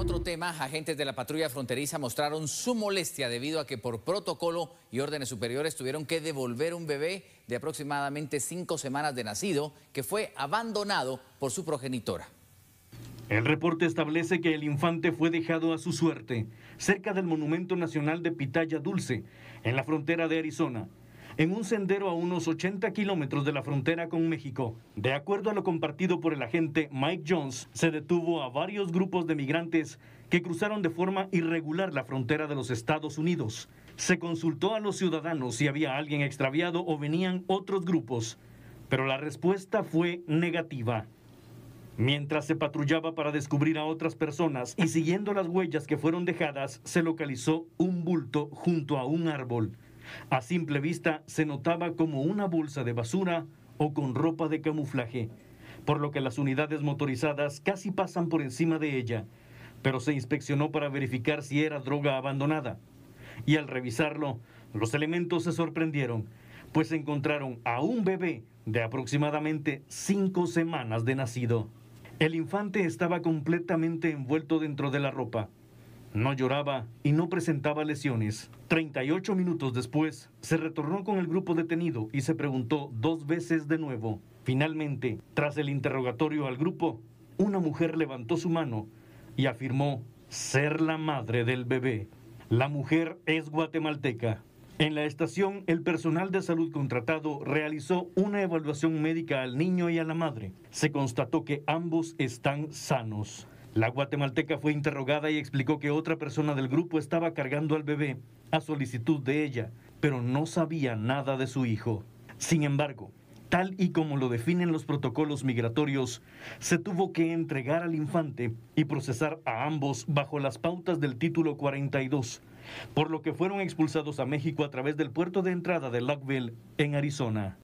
otro tema, agentes de la patrulla fronteriza mostraron su molestia debido a que por protocolo y órdenes superiores tuvieron que devolver un bebé de aproximadamente cinco semanas de nacido que fue abandonado por su progenitora. El reporte establece que el infante fue dejado a su suerte cerca del Monumento Nacional de Pitaya Dulce, en la frontera de Arizona, en un sendero a unos 80 kilómetros de la frontera con México. De acuerdo a lo compartido por el agente Mike Jones, se detuvo a varios grupos de migrantes que cruzaron de forma irregular la frontera de los Estados Unidos. Se consultó a los ciudadanos si había alguien extraviado o venían otros grupos, pero la respuesta fue negativa. Mientras se patrullaba para descubrir a otras personas y siguiendo las huellas que fueron dejadas, se localizó un bulto junto a un árbol. A simple vista se notaba como una bolsa de basura o con ropa de camuflaje, por lo que las unidades motorizadas casi pasan por encima de ella, pero se inspeccionó para verificar si era droga abandonada. Y al revisarlo, los elementos se sorprendieron, pues encontraron a un bebé de aproximadamente cinco semanas de nacido. El infante estaba completamente envuelto dentro de la ropa, no lloraba y no presentaba lesiones. 38 minutos después, se retornó con el grupo detenido y se preguntó dos veces de nuevo. Finalmente, tras el interrogatorio al grupo, una mujer levantó su mano y afirmó ser la madre del bebé. La mujer es guatemalteca. En la estación, el personal de salud contratado realizó una evaluación médica al niño y a la madre. Se constató que ambos están sanos. La guatemalteca fue interrogada y explicó que otra persona del grupo estaba cargando al bebé a solicitud de ella, pero no sabía nada de su hijo. Sin embargo, tal y como lo definen los protocolos migratorios, se tuvo que entregar al infante y procesar a ambos bajo las pautas del título 42, por lo que fueron expulsados a México a través del puerto de entrada de Lockville, en Arizona.